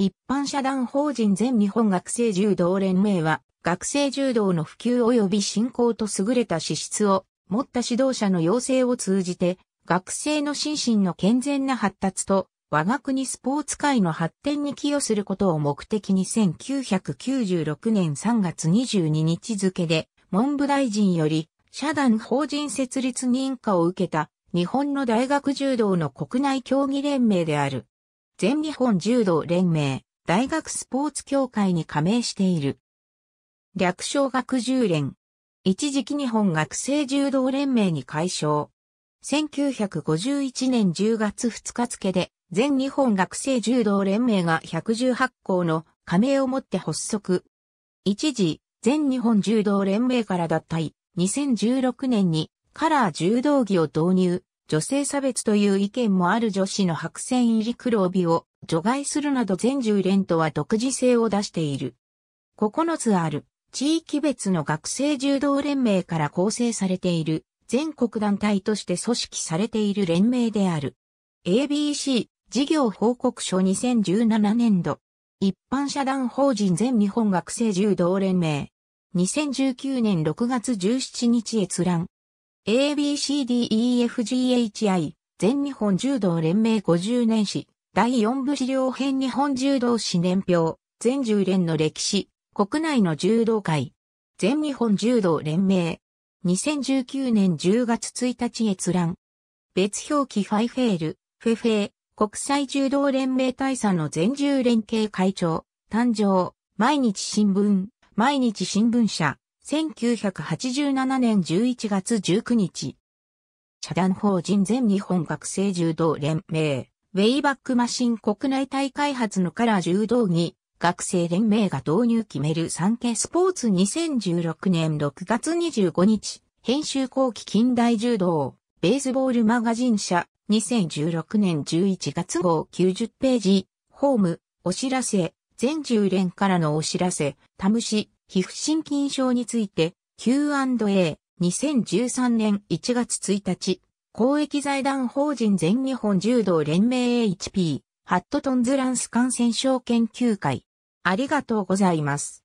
一般社団法人全日本学生柔道連盟は、学生柔道の普及及び振興と優れた資質を持った指導者の養成を通じて、学生の心身の健全な発達と、我が国スポーツ界の発展に寄与することを目的に1996年3月22日付で、文部大臣より、社団法人設立認可を受けた、日本の大学柔道の国内競技連盟である。全日本柔道連盟、大学スポーツ協会に加盟している。略称学柔連。一時期日本学生柔道連盟に解消。1951年10月2日付で、全日本学生柔道連盟が118校の加盟をもって発足。一時、全日本柔道連盟から脱退、2016年にカラー柔道着を導入、女性差別という意見もある女子の白線入り黒帯を除外するなど全10連とは独自性を出している。9つある地域別の学生柔道連盟から構成されている全国団体として組織されている連盟である。ABC 事業報告書2017年度一般社団法人全日本学生柔道連盟2019年6月17日閲覧 ABCDEFGHI 全日本柔道連盟50年史第4部資料編日本柔道史年表全柔連の歴史国内の柔道界全日本柔道連盟2019年10月1日閲覧別表記ファイフェールフェフェ国際柔道連盟大佐の全柔連携会長誕生毎日新聞毎日新聞社1987年11月19日。社団法人全日本学生柔道連盟、ウェイバックマシン国内大会発のカラー柔道着、学生連盟が導入決める産経スポーツ2016年6月25日、編集後期近代柔道、ベースボールマガジン社、2016年11月号90ページ、ホーム、お知らせ、全10連からのお知らせ、タムシ、皮膚心筋症について Q&A 2013年1月1日公益財団法人全日本柔道連盟 HP ハットトンズランス感染症研究会ありがとうございます。